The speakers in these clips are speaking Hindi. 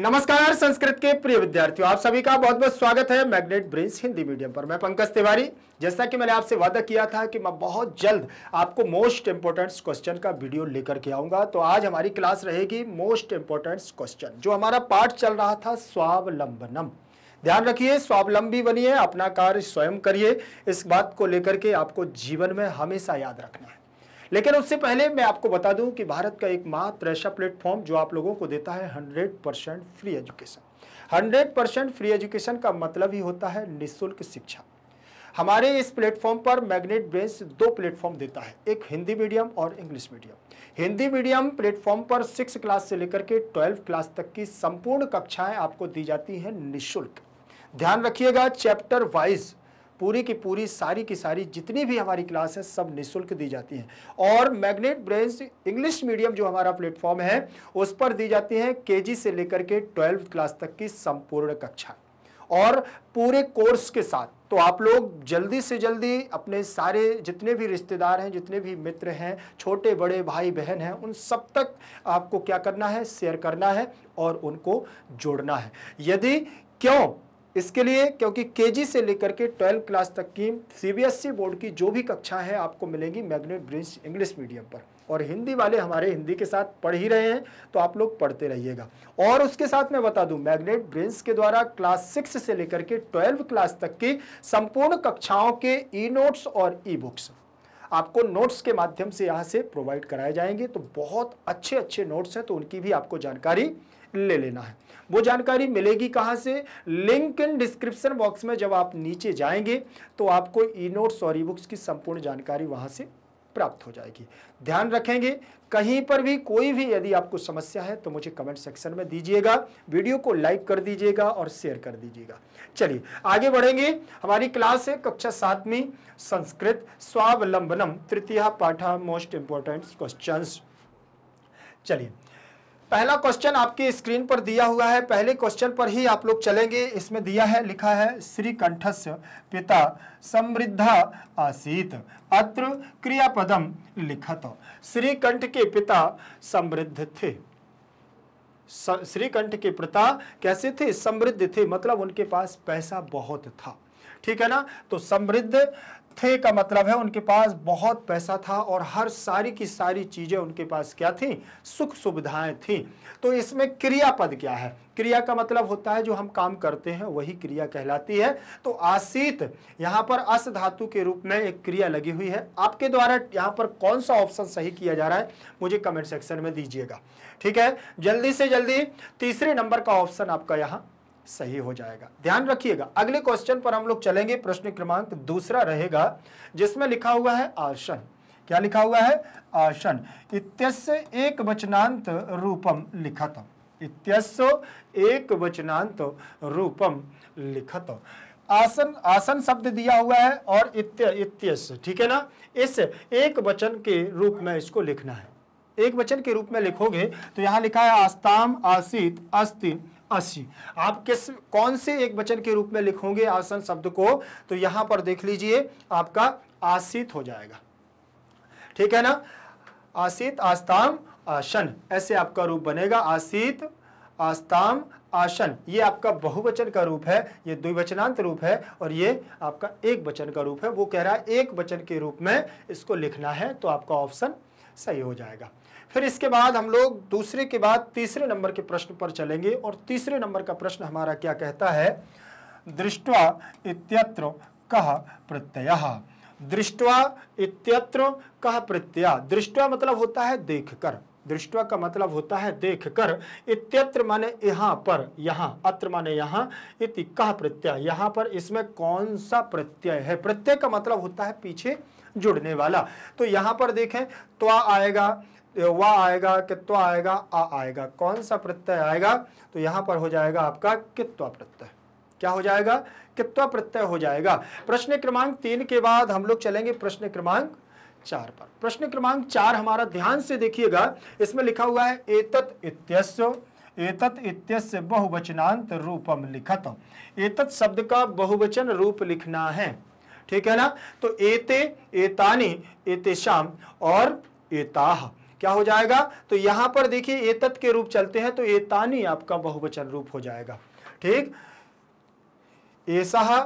नमस्कार संस्कृत के प्रिय विद्यार्थियों आप सभी का बहुत बहुत स्वागत है मैग्नेट ब्रिंस हिंदी मीडियम पर मैं पंकज तिवारी जैसा कि मैंने आपसे वादा किया था कि मैं बहुत जल्द आपको मोस्ट इंपॉर्टेंट क्वेश्चन का वीडियो लेकर के आऊंगा तो आज हमारी क्लास रहेगी मोस्ट इंपॉर्टेंट क्वेश्चन जो हमारा पाठ चल रहा था स्वावलंबनम ध्यान रखिए स्वावलंबी बनिए अपना कार्य स्वयं करिए इस बात को लेकर के आपको जीवन में हमेशा याद रखना है लेकिन उससे पहले मैं आपको बता दूं कि भारत का एकमात्र ऐसा प्लेटफॉर्म जो आप लोगों को देता है hundred percent free education hundred percent free education का मतलब ही होता है निःशुल्क शिक्षा हमारे इस प्लेटफॉर्म पर मैग्नेट ब्रेंस दो प्लेटफॉर्म देता है एक हिंदी मीडियम और English medium Hindi medium platform पर सिक्स क्लास से लेकर के ट्वेल्व क्लास तक की संपूर्ण कक्षाएं आपको दी जाती हैं निःशुल्क ध्यान रखिएगा चैप्टर वाइज पूरी की पूरी सारी की सारी जितनी भी हमारी क्लास है सब निःशुल्क दी जाती हैं और मैग्नेट ब्रेन्स इंग्लिश मीडियम जो हमारा प्लेटफॉर्म है उस पर दी जाती हैं के से लेकर के ट्वेल्व क्लास तक की संपूर्ण कक्षा और पूरे कोर्स के साथ तो आप लोग जल्दी से जल्दी अपने सारे जितने भी रिश्तेदार हैं जितने भी मित्र हैं छोटे बड़े भाई बहन हैं उन सब तक आपको क्या करना है शेयर करना है और उनको जोड़ना है यदि क्यों इसके लिए क्योंकि केजी से लेकर के ट्वेल्थ क्लास तक की सीबीएसई e बोर्ड की जो भी कक्षा है आपको मिलेगी मैग्नेट ब्रिज इंग्लिश मीडियम पर और हिंदी वाले हमारे हिंदी के साथ पढ़ ही रहे हैं तो आप लोग पढ़ते रहिएगा और उसके साथ मैं बता दूं मैग्नेट ब्रिंस के द्वारा क्लास सिक्स से लेकर के ट्वेल्व क्लास तक की संपूर्ण कक्षाओं के ई नोट्स और ई बुक्स आपको नोट्स के माध्यम से यहाँ से प्रोवाइड कराए जाएंगे तो बहुत अच्छे अच्छे नोट्स हैं तो उनकी भी आपको जानकारी ले लेना है वो जानकारी मिलेगी कहाँ से लिंक इन डिस्क्रिप्शन बॉक्स में जब आप नीचे जाएंगे तो आपको ई नोट्स और ई बुक्स की संपूर्ण जानकारी वहाँ से प्राप्त हो जाएगी ध्यान रखेंगे कहीं पर भी कोई भी यदि आपको समस्या है तो मुझे कमेंट सेक्शन में दीजिएगा वीडियो को लाइक कर दीजिएगा और शेयर कर दीजिएगा चलिए आगे बढ़ेंगे हमारी क्लास है कक्षा सातवीं संस्कृत स्वावलंबनम तृतीय पाठा मोस्ट इंपॉर्टेंट क्वेश्चंस चलिए पहला क्वेश्चन आपकी स्क्रीन पर दिया हुआ है पहले क्वेश्चन पर ही आप लोग चलेंगे इसमें दिया है लिखा है श्री कंठस पिता समृद्धा आसीत अत्र क्रियापदम लिखत श्री कंठ के पिता समृद्ध थे श्रीकंठ के पिता कैसे थे समृद्ध थे मतलब उनके पास पैसा बहुत था ठीक है ना तो समृद्ध थे का मतलब है उनके पास बहुत पैसा था और हर सारी की सारी चीज़ें उनके पास क्या थी सुख सुविधाएं थी तो इसमें क्रियापद क्या है क्रिया का मतलब होता है जो हम काम करते हैं वही क्रिया कहलाती है तो आसीत यहाँ पर अस धातु के रूप में एक क्रिया लगी हुई है आपके द्वारा यहाँ पर कौन सा ऑप्शन सही किया जा रहा है मुझे कमेंट सेक्शन में दीजिएगा ठीक है जल्दी से जल्दी तीसरे नंबर का ऑप्शन आपका यहाँ सही हो जाएगा ध्यान रखिएगा अगले क्वेश्चन पर हम लोग चलेंगे प्रश्न क्रमांक दूसरा रहेगा जिसमें लिखा हुआ है आसन क्या लिखा हुआ है आसन इत्यस्य एक वचनांत रूपम लिखत इत्यस्यो एक वचनांत रूपम लिखत आसन आसन शब्द दिया हुआ है और इत्य इत्यस ठीक है ना इस एक वचन के रूप में इसको लिखना है एक वचन के रूप में लिखोगे तो यहां लिखा है आस्ताम आसित अस्ति अस्सी आप किस कौन से एक वचन के रूप में लिखोगे आसन शब्द को तो यहां पर देख लीजिए आपका आसित हो जाएगा ठीक है ना आसित आस्ताम आसन ऐसे आपका रूप बनेगा आसित आस्ताम आसन ये आपका बहुवचन का रूप है ये द्विवचनांत रूप है और ये आपका एक वचन का रूप है वो कह रहा है एक वचन के रूप में इसको लिखना है तो आपका ऑप्शन सही हो जाएगा फिर इसके बाद हम लोग दूसरे के बाद तीसरे नंबर के प्रश्न पर चलेंगे और तीसरे नंबर का प्रश्न हमारा क्या कहता है दृष्टवा इत्यत्र कह प्रत्यय दृष्टवा इत्यत्र कह प्रत्यय दृष्टवा मतलब होता है देखकर दृष्टवा का मतलब होता है देखकर इत्यत्र माने यहाँ पर यहाँ अत्र माने यहाँ इति कह प्रत्यय यहाँ पर इसमें कौन सा प्रत्यय है प्रत्यय का मतलब होता है पीछे जुड़ने वाला तो यहां पर देखें त्वा आएगा वा आएगा कित्व आएगा आ आएगा कौन सा प्रत्यय आएगा तो यहां पर हो जाएगा आपका कित्व प्रत्यय क्या हो जाएगा कित्व प्रत्यय हो जाएगा प्रश्न क्रमांक तीन के बाद हम लोग चलेंगे प्रश्न क्रमांक चार पर प्रश्न क्रमांक चार हमारा ध्यान से देखिएगा इसमें लिखा हुआ है एतत इत्यस्य एतत इत्यस्य बहुवचनांत रूपम लिखत एतत शब्द का बहुवचन रूप लिखना है ठीक है ना तो एते एतानी एतेशाम और एताह क्या हो जाएगा तो यहां पर देखिए एतत के रूप चलते हैं तो एतानी आपका बहुवचन रूप हो जाएगा ठीक ऐसा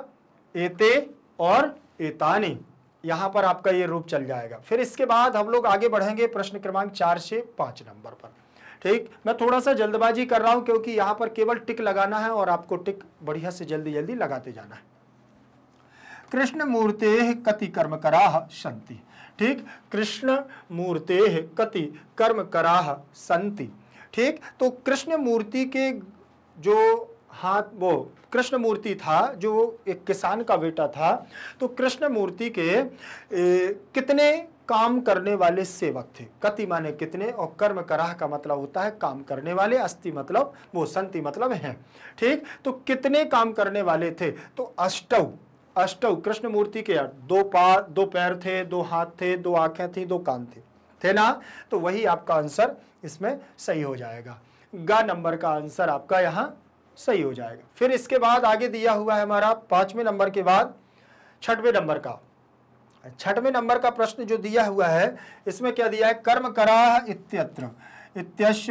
एते और एतानी यहां पर आपका ये रूप चल जाएगा फिर इसके बाद हम लोग आगे बढ़ेंगे प्रश्न क्रमांक चार से पांच नंबर पर ठीक मैं थोड़ा सा जल्दबाजी कर रहा हूं क्योंकि यहां पर केवल टिक लगाना है और आपको टिक बढ़िया से जल्दी जल्दी लगाते जाना है कृष्ण मूर्ते कति कर्म करा संति ठीक कृष्ण मूर्ते कति कर्म कराह संति ठीक तो कृष्ण मूर्ति के जो हाथ वो कृष्ण मूर्ति था जो एक किसान का बेटा था तो कृष्ण मूर्ति के ए, कितने काम करने वाले सेवक थे कति माने कितने और कर्म कराह का मतलब होता है काम करने वाले अस्थि मतलब वो संति मतलब है ठीक तो कितने काम करने वाले थे तो अष्टव अष्ट कृष्ण मूर्ति के अर्थ दो पा दो पैर थे दो हाथ थे दो आंखें थी दो कान थे थे ना तो वही आपका आंसर इसमें सही हो जाएगा ग नंबर का आंसर आपका यहाँ सही हो जाएगा फिर इसके बाद आगे दिया हुआ है हमारा पांचवें नंबर के बाद छठवें नंबर का छठवें नंबर का प्रश्न जो दिया हुआ है इसमें क्या दिया है कर्म कराह इत्यत्र इत्यश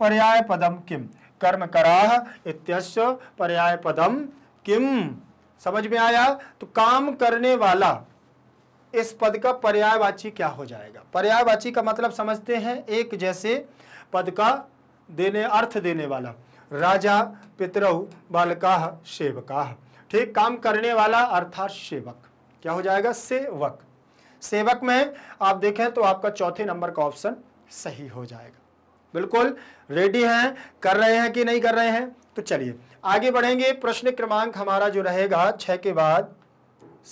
पर्याय पदम किम कर्म कराह इत्यश पर्याय पदम किम समझ में आया तो काम करने वाला इस पद का पर्यायवाची क्या हो जाएगा पर्यायवाची का मतलब समझते हैं एक जैसे पद का देने अर्थ देने वाला राजा पितरऊ बालका सेवका ठीक काम करने वाला अर्थात सेवक क्या हो जाएगा सेवक सेवक में आप देखें तो आपका चौथे नंबर का ऑप्शन सही हो जाएगा बिल्कुल रेडी हैं कर रहे हैं कि नहीं कर रहे हैं तो चलिए आगे बढ़ेंगे प्रश्न क्रमांक हमारा जो रहेगा छह के बाद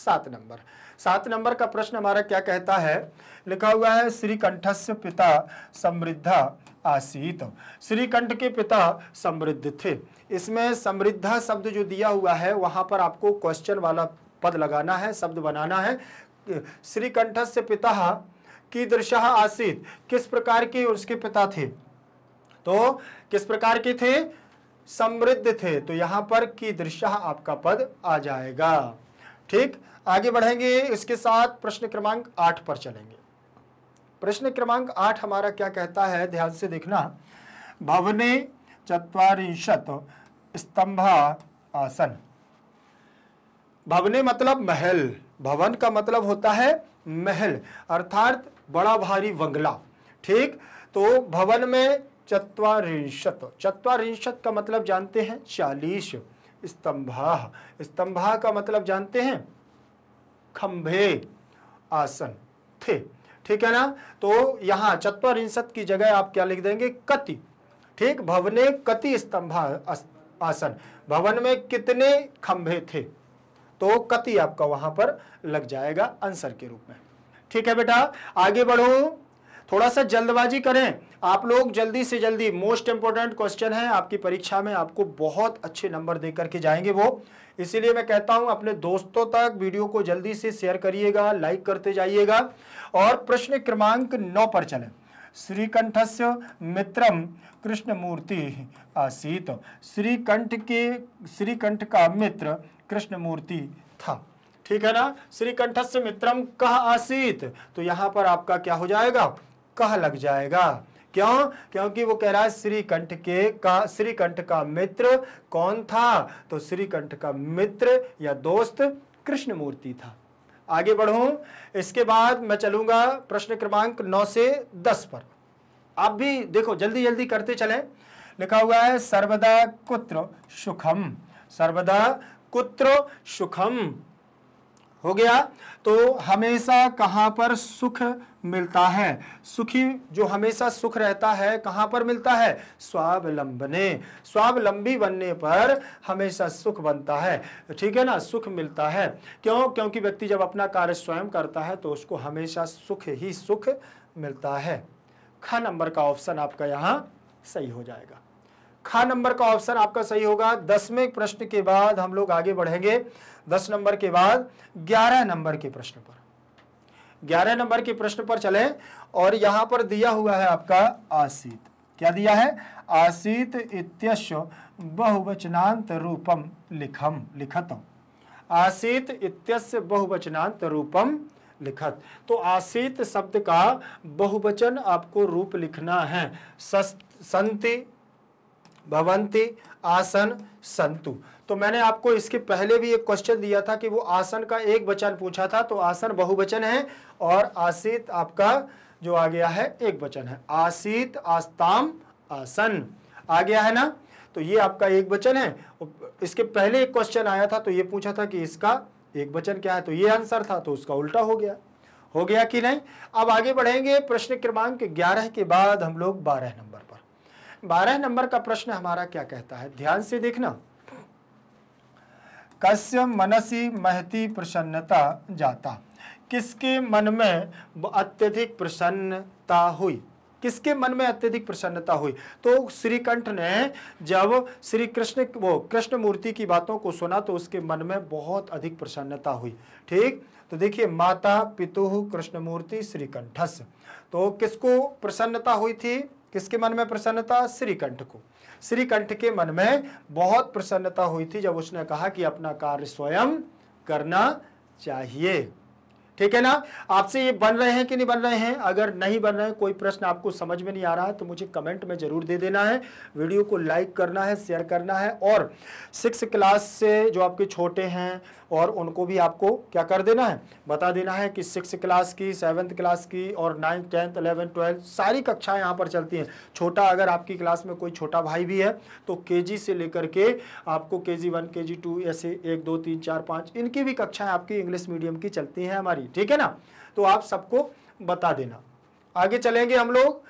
सात नंबर सात नंबर का प्रश्न हमारा क्या कहता है लिखा हुआ है श्रीकंठस्य पिता समृद्धा आसीत श्रीकंठ के पिता समृद्ध थे इसमें समृद्धा शब्द जो दिया हुआ है वहां पर आपको क्वेश्चन वाला पद लगाना है शब्द बनाना है श्रीकंठस्य पिता की कीदृशः आसीत किस प्रकार के उसके पिता थे तो किस प्रकार के थे समृद्ध थे तो यहाँ पर की दृश्य आपका पद आ जाएगा ठीक आगे बढ़ेंगे इसके साथ प्रश्न क्रमांक आठ पर चलेंगे प्रश्न क्रमांक आठ हमारा क्या कहता है ध्यान से देखना भवने चत्वारिशत स्तंभा आसन भवने मतलब महल भवन का मतलब होता है महल अर्थात बड़ा भारी बंगला ठीक तो भवन में चत्वारिंशत चत्वारिंशत का मतलब जानते हैं चालीस स्तंभा स्तंभा का मतलब जानते हैं खंभे आसन थे ठीक है ना तो यहाँ चत्वारिंशत की जगह आप क्या लिख देंगे कति ठीक भवने कति स्तंभा आसन भवन में कितने खंभे थे तो कति आपका वहां पर लग जाएगा आंसर के रूप में ठीक है बेटा आगे बढ़ो थोड़ा सा जल्दबाजी करें आप लोग जल्दी से जल्दी मोस्ट इंपॉर्टेंट क्वेश्चन है आपकी परीक्षा में आपको बहुत अच्छे नंबर दे करके जाएंगे वो इसीलिए मैं कहता हूं अपने दोस्तों तक वीडियो को जल्दी से शेयर करिएगा लाइक करते जाइएगा और प्रश्न क्रमांक नौ पर चले श्रीकंठस्य मित्रम कृष्णमूर्ति आसीत श्रीकंठ के श्रीकंठ का मित्र कृष्णमूर्ति था ठीक है ना श्रीकंठस्य मित्रम कह आसीत तो यहाँ पर आपका क्या हो जाएगा कह लग जाएगा क्यों क्योंकि वो कह रहा है श्रीकंठ के का श्रीकंठ का मित्र कौन था तो श्रीकंठ का मित्र या दोस्त कृष्ण मूर्ति था आगे बढ़ू इसके बाद मैं चलूंगा प्रश्न क्रमांक नौ से दस पर आप भी देखो जल्दी जल्दी करते चलें लिखा हुआ है सर्वदा कुत्र सुखम सर्वदा कुत्र सुखम हो गया तो हमेशा कहाँ पर सुख मिलता है सुखी जो हमेशा सुख रहता है कहाँ पर मिलता है स्वावलंबने स्वावलंबी बनने पर हमेशा सुख बनता है ठीक है ना सुख मिलता है क्यों क्योंकि व्यक्ति जब अपना कार्य स्वयं करता है तो उसको हमेशा सुख ही सुख मिलता है ख नंबर का ऑप्शन आपका यहाँ सही हो जाएगा खा नंबर का ऑप्शन आपका सही होगा दसवें प्रश्न के बाद हम लोग आगे बढ़ेंगे दस नंबर के बाद ग्यारह नंबर के प्रश्न पर ग्यारह नंबर के प्रश्न पर चले और यहां पर दिया हुआ है आपका आसित क्या दिया है आसित इत्यश बहुवचनांत रूपम लिखम लिखत आसित इत्यस्य बहुवचनांत रूपम लिखत तो आसित शब्द का बहुवचन आपको रूप लिखना है संति भवंती आसन संतु तो मैंने आपको इसके पहले भी एक क्वेश्चन दिया था कि वो आसन का एक वचन पूछा था तो आसन बहुवचन है और आसित आपका जो आ गया है एक वचन है आसित आस्ताम आसन आ गया है ना तो ये आपका एक वचन है इसके पहले एक क्वेश्चन आया था तो ये पूछा था कि इसका एक वचन क्या है तो ये आंसर था तो उसका उल्टा हो गया हो गया कि नहीं अब आगे बढ़ेंगे प्रश्न क्रमांक ग्यारह के बाद हम लोग बारह नंबर बारह नंबर का प्रश्न हमारा क्या कहता है ध्यान से देखना कश्य मनसी महती प्रसन्नता जाता किसके मन में अत्यधिक प्रसन्नता हुई किसके मन में अत्यधिक प्रसन्नता हुई तो श्रीकंठ ने जब श्री कृष्ण वो कृष्ण मूर्ति की बातों को सुना तो उसके मन में बहुत अधिक प्रसन्नता हुई ठीक तो देखिए माता पितु कृष्णमूर्ति श्रीकंठस तो किसको प्रसन्नता हुई थी किसके मन में प्रसन्नता श्रीकंठ को श्रीकंठ के मन में बहुत प्रसन्नता हुई थी जब उसने कहा कि अपना कार्य स्वयं करना चाहिए ठीक है ना आपसे ये बन रहे हैं कि नहीं बन रहे हैं अगर नहीं बन रहे हैं कोई प्रश्न आपको समझ में नहीं आ रहा है तो मुझे कमेंट में ज़रूर दे देना है वीडियो को लाइक करना है शेयर करना है और सिक्स क्लास से जो आपके छोटे हैं और उनको भी आपको क्या कर देना है बता देना है कि सिक्स क्लास की सेवन्थ क्लास की और नाइन्थ टेंथ अलेवन ट्वेल्थ सारी कक्षाएं यहाँ पर चलती हैं छोटा अगर आपकी क्लास में कोई छोटा भाई भी है तो के से लेकर के आपको के जी वन के जी टू ऐसे एक दो तीन चार पाँच इनकी भी कक्षाएँ आपकी इंग्लिश मीडियम की चलती हैं हमारी ठीक है ना तो आप सबको बता देना आगे चलेंगे हम लोग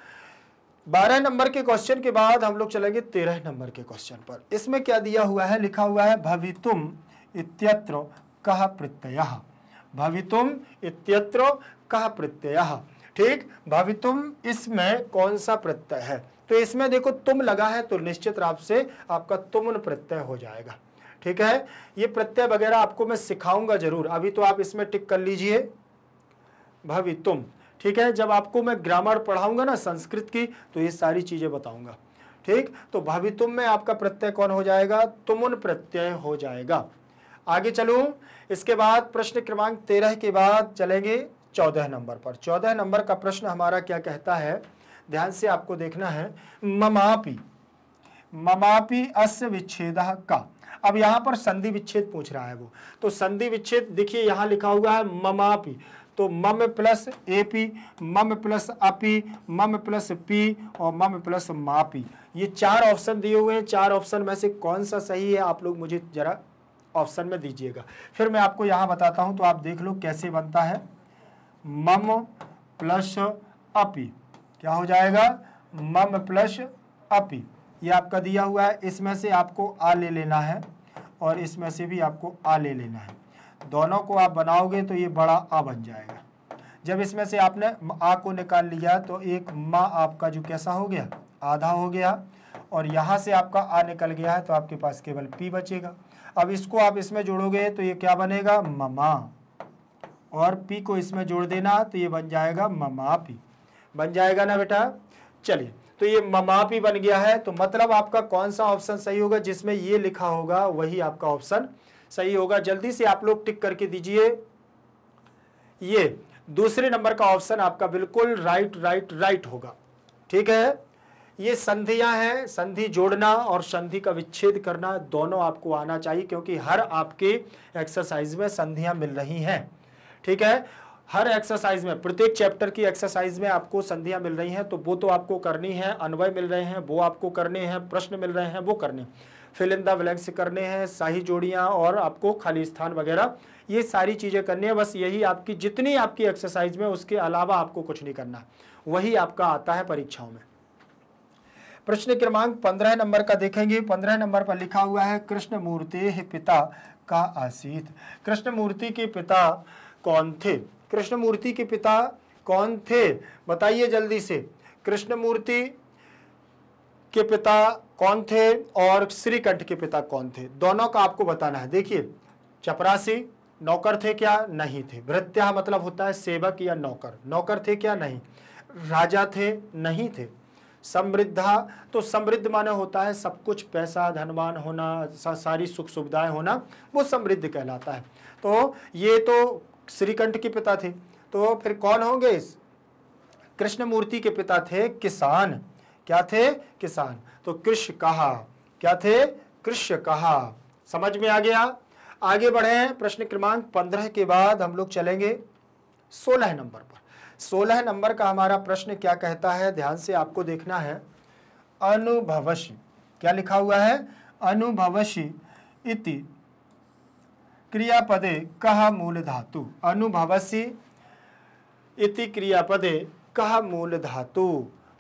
बारह नंबर के क्वेश्चन के बाद हम लोग चलेंगे तेरह नंबर के क्वेश्चन पर इसमें क्या दिया हुआ है लिखा हुआ है भवितुम इत्यत्र कह प्रत्यय भवितुम इत्यत्र कह प्रत्यय ठीक भवितुम इसमें कौन सा प्रत्यय है तो इसमें देखो तुम लगा है तो निश्चित रूप से आपका तुमन प्रत्यय हो जाएगा ठीक है ये प्रत्यय वगैरह आपको मैं सिखाऊंगा जरूर अभी तो आप इसमें टिक कर लीजिए भवितुम ठीक है जब आपको मैं ग्रामर पढ़ाऊंगा ना संस्कृत की तो ये सारी चीज़ें बताऊंगा ठीक तो भवितुम में आपका प्रत्यय कौन हो जाएगा तुमन प्रत्यय हो जाएगा आगे चलूँ इसके बाद प्रश्न क्रमांक तेरह के बाद चलेंगे चौदह नंबर पर चौदह नंबर का प्रश्न हमारा क्या कहता है ध्यान से आपको देखना है ममापी ममापी अस्य विच्छेद का अब यहां पर संधि विच्छेद पूछ रहा है वो तो संधि विच्छेद देखिए यहाँ लिखा हुआ है ममापी तो मम प्लस एपी मम प्लस अपी मम प्लस पी और मम प्लस मापी ये चार ऑप्शन दिए हुए हैं चार ऑप्शन में से कौन सा सही है आप लोग मुझे ज़रा ऑप्शन में दीजिएगा फिर मैं आपको यहाँ बताता हूँ तो आप देख लो कैसे बनता है मम प्लस अपी क्या हो जाएगा मम प्लस अपी ये आपका दिया हुआ है इसमें से आपको आ ले लेना है और इसमें से भी आपको आ ले लेना है दोनों को आप बनाओगे तो ये बड़ा आ बन जाएगा जब इसमें से आपने आ को निकाल लिया तो एक माँ आपका जो कैसा हो गया आधा हो गया और यहाँ से आपका आ निकल गया है तो आपके पास केवल पी बचेगा अब इसको आप इसमें जोड़ोगे तो ये क्या बनेगा ममा और पी को इसमें जोड़ देना तो ये बन जाएगा ममापी बन जाएगा ना बेटा चलिए तो ये ममापी बन गया है तो मतलब आपका कौन सा ऑप्शन सही होगा जिसमें ये लिखा होगा वही आपका ऑप्शन सही होगा जल्दी से आप लोग टिक करके दीजिए ये दूसरे नंबर का ऑप्शन आपका बिल्कुल राइट राइट राइट होगा ठीक है ये संधियां हैं संधि जोड़ना और संधि का विच्छेद करना दोनों आपको आना चाहिए क्योंकि हर आपके एक्सरसाइज में संधियां मिल रही हैं ठीक है हर एक्सरसाइज में प्रत्येक चैप्टर की एक्सरसाइज में आपको संधियां मिल रही हैं तो वो तो आपको करनी है अन्वय मिल रहे हैं वो आपको करने हैं प्रश्न मिल रहे हैं वो करने फिल इन द ब्लैंक्स करने हैं शाही जोड़ियाँ और आपको खाली स्थान वगैरह ये सारी चीज़ें करनी है बस यही आपकी जितनी आपकी एक्सरसाइज में उसके अलावा आपको कुछ नहीं करना वही आपका आता है परीक्षाओं में प्रश्न क्रमांक पंद्रह नंबर का देखेंगे पंद्रह नंबर पर लिखा हुआ है कृष्ण मूर्ति पिता का आसीत कृष्ण मूर्ति के पिता कौन थे कृष्ण मूर्ति के पिता कौन थे बताइए जल्दी से कृष्ण मूर्ति के पिता कौन थे और श्रीकंठ के पिता कौन थे दोनों का आपको बताना है देखिए चपरासी नौकर थे क्या नहीं थे भृत्या मतलब होता है सेवक या नौकर नौकर थे क्या नहीं राजा थे नहीं थे समृद्धा तो समृद्ध माने होता है सब कुछ पैसा धनवान होना सारी सुख सुविधाएं होना वो समृद्ध कहलाता है तो ये तो श्रीकंठ के पिता थे तो फिर कौन होंगे कृष्ण मूर्ति के पिता थे किसान क्या थे किसान तो कृष्ण कहा क्या थे कृष्ण कहा समझ में आ गया आगे बढ़े प्रश्न क्रमांक पंद्रह के बाद हम लोग चलेंगे सोलह नंबर पर सोलह नंबर का हमारा प्रश्न क्या कहता है ध्यान से आपको देखना है अनुभवश क्या लिखा हुआ है अनुभवश इति क्रियापदे कह मूल धातु अनुभवसी इति क्रियापदे कह मूल धातु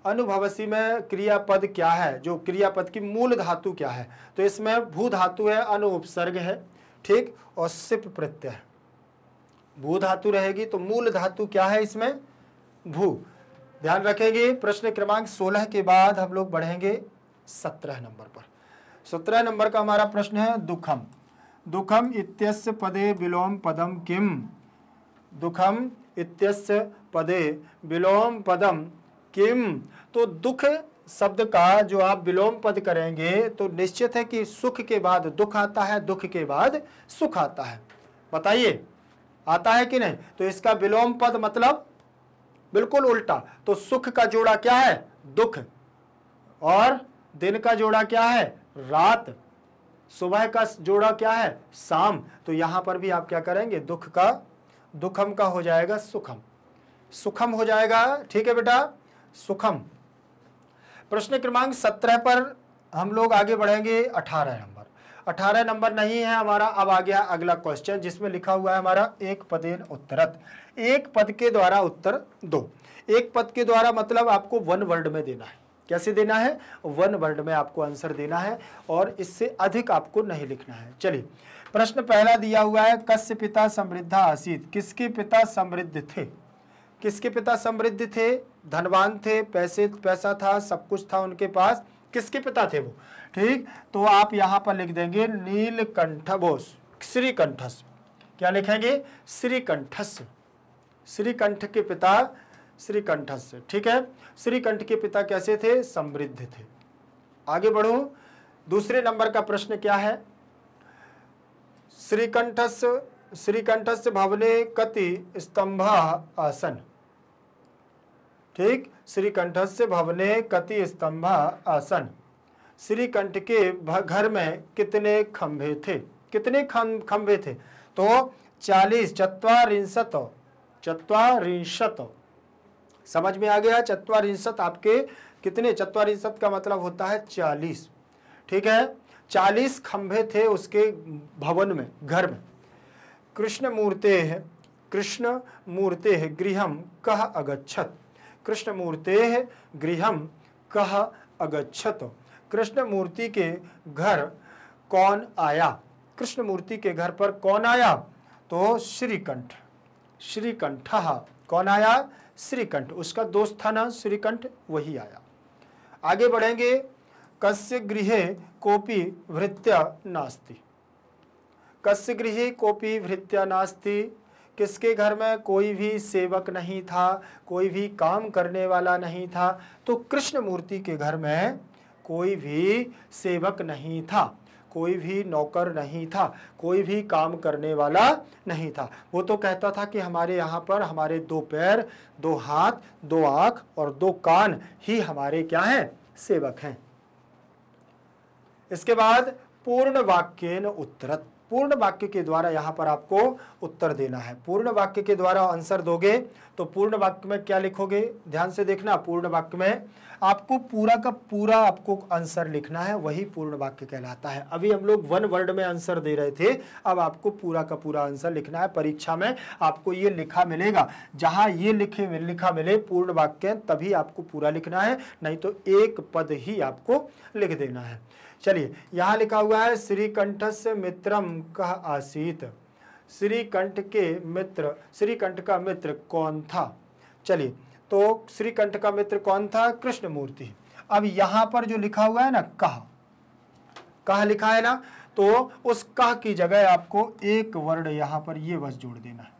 अनुभवसी में क्रियापद क्या है जो क्रियापद की मूल धातु क्या है तो इसमें भू धातु है अनुपसर्ग है ठीक और सिप प्रत्यय भू धातु रहेगी तो मूल धातु क्या है इसमें भू ध्यान रखेंगे प्रश्न क्रमांक 16 के बाद हम लोग बढ़ेंगे 17 नंबर पर 17 नंबर का हमारा प्रश्न है दुखम दुखम इत्यस्य पदे विलोम पदम किम दुखम इत्यस्य पदे विलोम पदम किम तो दुख शब्द का जो आप विलोम पद करेंगे तो निश्चित है कि सुख के बाद दुख आता है दुख के बाद सुख आता है बताइए आता है कि नहीं तो इसका विलोम पद मतलब बिल्कुल उल्टा तो सुख का जोड़ा क्या है दुख और दिन का जोड़ा क्या है रात सुबह का जोड़ा क्या है शाम तो यहां पर भी आप क्या करेंगे दुख का दुखम का हो जाएगा सुखम सुखम हो जाएगा ठीक है बेटा सुखम प्रश्न क्रमांक सत्रह पर हम लोग आगे बढ़ेंगे अठारह हम अठारह नंबर नहीं है हमारा अब आ गया अगला क्वेश्चन जिसमें लिखा हुआ है हमारा एक पदेन उत्तरत एक पद के द्वारा उत्तर दो एक पद के द्वारा मतलब आपको वन वर्ड में देना है कैसे देना है वन वर्ड में आपको आंसर देना है और इससे अधिक आपको नहीं लिखना है चलिए प्रश्न पहला दिया हुआ है कश्य पिता समृद्धा आसित किसके पिता समृद्ध थे किसके पिता समृद्ध थे धनवान थे पैसे पैसा था सब कुछ था उनके पास किसके पिता थे वो ठीक तो आप यहां पर लिख देंगे नीलकंठ बोस श्रीकंठस क्या लिखेंगे श्रीकंठस श्रीकंठ के पिता श्रीकंठस ठीक है श्रीकंठ के पिता कैसे थे समृद्ध थे आगे बढ़ू दूसरे नंबर का प्रश्न क्या है श्रीकंठस श्रीकंठस भवने कति स्तंभ आसन ठीक श्रीकंठस भवने कति स्तंभ आसन श्रीकंठ के घर में कितने खंभे थे कितने खंभे थे तो चालीस चत्वारिंशत चत्वारिंशत समझ में आ गया चत्वारिंशत आपके कितने चत्वारिंशत का मतलब होता है चालीस ठीक है चालीस खंभे थे उसके भवन में घर में कृष्ण मूर्ते है कृष्ण मूर्ते है गृह कह अगछत कृष्ण मूर्ते गृह कह अगछत कृष्णमूर्ति के घर कौन आया कृष्णमूर्ति के घर पर कौन आया तो श्रीकंठ श्रीकंठ कौन आया श्रीकंठ उसका दोस्त था ना श्रीकंठ वही आया आगे बढ़ेंगे कस्य गृह कोपी भृत्य नास्ति कस्य गृह कोपी भृत्य नास्ति किसके घर में कोई भी सेवक नहीं था कोई भी काम करने वाला नहीं था तो कृष्ण मूर्ति के घर में कोई भी सेवक नहीं था कोई भी नौकर नहीं था कोई भी काम करने वाला नहीं था वो तो कहता था कि हमारे यहाँ पर हमारे दो पैर दो हाथ दो आँख और दो कान ही हमारे क्या हैं सेवक हैं इसके बाद पूर्ण वाक्य उत्तरत पूर्ण वाक्य के द्वारा यहाँ पर आपको उत्तर देना है पूर्ण वाक्य के द्वारा आंसर दोगे तो पूर्ण वाक्य में क्या लिखोगे ध्यान से देखना पूर्ण वाक्य में आपको पूरा का पूरा आपको आंसर लिखना है वही पूर्ण वाक्य कहलाता है अभी हम लोग वन वर्ड में आंसर दे रहे थे अब आपको पूरा का पूरा आंसर लिखना है परीक्षा में आपको ये लिखा मिलेगा जहाँ ये लिखे लिखा मिले पूर्ण वाक्य तभी आपको पूरा लिखना है नहीं तो एक पद ही आपको लिख देना है चलिए यहाँ लिखा हुआ है श्रीकंठस मित्रम कह आशीत श्रीकंठ के मित्र श्रीकंठ का मित्र कौन था चलिए तो श्रीकंठ का मित्र कौन था कृष्ण मूर्ति अब यहां पर जो लिखा हुआ है ना कह कह लिखा है ना तो उस कह की जगह आपको एक वर्ड यहां पर ये बस जोड़ देना है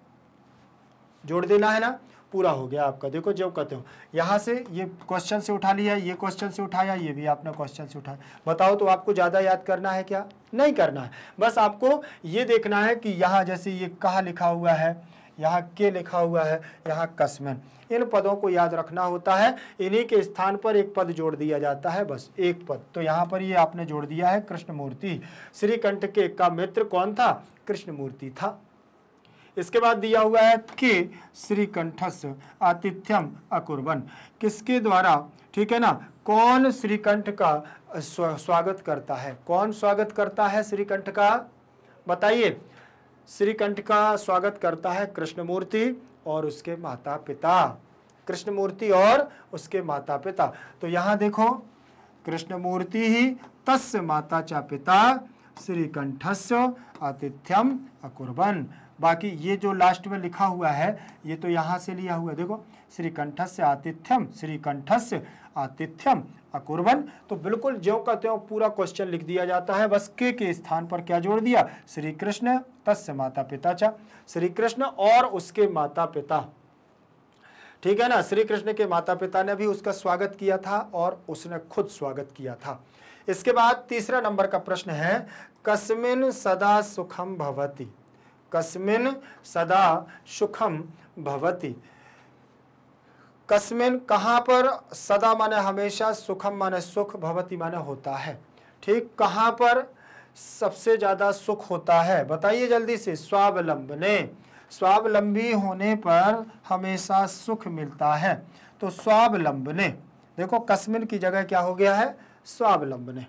जोड़ देना है ना पूरा हो गया आपका देखो जो कहते हो यहां से ये क्वेश्चन से उठा लिया ये क्वेश्चन से उठाया ये भी आपने क्वेश्चन से उठाया बताओ तो आपको ज़्यादा याद करना है क्या नहीं करना है बस आपको ये देखना है कि यहां जैसे ये कहा लिखा हुआ है यहाँ के लिखा हुआ है यहाँ कसमन इन पदों को याद रखना होता है इन्हीं के स्थान पर एक पद जोड़ दिया जाता है बस एक पद तो यहाँ पर ये यह आपने जोड़ दिया है कृष्णमूर्ति श्रीकंठ के का मित्र कौन था कृष्णमूर्ति था इसके बाद दिया हुआ है कि श्रीकंठस आतिथ्यम अकुर्बन किसके द्वारा ठीक है ना कौन श्रीकंठ का स्वागत करता है कौन स्वागत करता है श्रीकंठ का बताइए श्रीकंठ का स्वागत करता है कृष्णमूर्ति और उसके माता पिता कृष्णमूर्ति और उसके माता पिता तो यहाँ देखो कृष्णमूर्ति ही तस् माता चा पिता श्रीकंठस्य आतिथ्यम अकुर्बन बाकी ये जो लास्ट में लिखा हुआ है ये तो यहाँ से लिया हुआ है देखो श्रीकंठस्य आतिथ्यम श्रीकंठस्य आतिथ्यम अकुर्वन तो बिल्कुल ज्यो का त्यों पूरा क्वेश्चन लिख दिया जाता है बस के के स्थान पर क्या जोड़ दिया श्री कृष्ण तस्य माता पिता चा श्री कृष्ण और उसके माता पिता ठीक है ना श्री कृष्ण के माता पिता ने भी उसका स्वागत किया था और उसने खुद स्वागत किया था इसके बाद तीसरा नंबर का प्रश्न है कस्मिन सदा सुखम भवती कस्मिन सदा सुखम भवती कस्मिन कहाँ पर सदा माने हमेशा सुखम माने सुख भवती माने होता है ठीक कहाँ पर सबसे ज़्यादा सुख होता है बताइए जल्दी से स्वावलंबने स्वावलंबी होने पर हमेशा सुख मिलता है तो स्वावलंबने देखो कस्मिन की जगह क्या हो गया है स्वावलंबने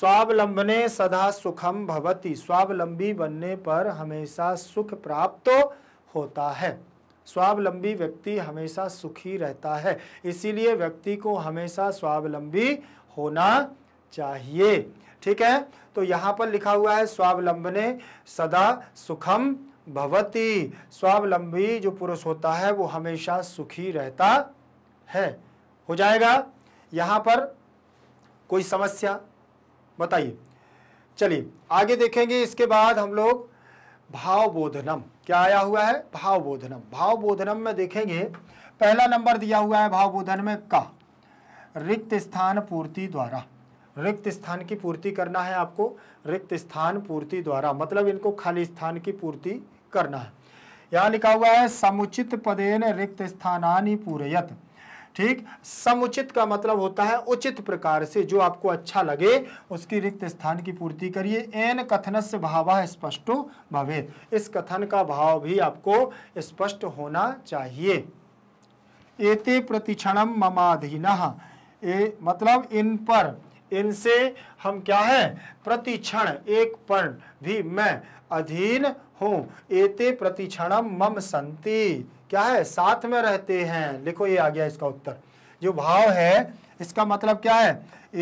स्वावलंबने सदा सुखम भवती स्वावलंबी बनने पर हमेशा सुख प्राप्त होता है स्वावलंबी व्यक्ति हमेशा सुखी रहता है इसीलिए व्यक्ति को हमेशा स्वावलंबी होना चाहिए ठीक है तो यहाँ पर लिखा हुआ है स्वावलंबने सदा सुखम भवती स्वावलंबी जो पुरुष होता है वो हमेशा सुखी रहता है हो जाएगा यहाँ पर कोई समस्या बताइए चलिए आगे देखेंगे इसके बाद हम लोग भावबोधनम क्या आया हुआ है भावबोधनम भावबोधनम में देखेंगे पहला नंबर दिया हुआ है भावबोधन में का रिक्त स्थान पूर्ति द्वारा रिक्त स्थान की पूर्ति करना है आपको रिक्त स्थान पूर्ति द्वारा मतलब इनको खाली स्थान की पूर्ति करना है यहाँ लिखा हुआ है समुचित पदेन रिक्त स्थानानि पूरयत ठीक समुचित का मतलब होता है उचित प्रकार से जो आपको अच्छा लगे उसकी रिक्त स्थान की पूर्ति करिए एन से भाव स्पष्टो भवे इस कथन का भाव भी आपको स्पष्ट होना चाहिए एते प्रतिक्षण ममाधीन ए मतलब इन पर इनसे हम क्या है प्रतिक्षण एक पर भी मैं अधीन हूँ एते प्रतिक्षण मम संति क्या है साथ में रहते हैं लिखो ये आ गया इसका उत्तर जो भाव है इसका मतलब क्या है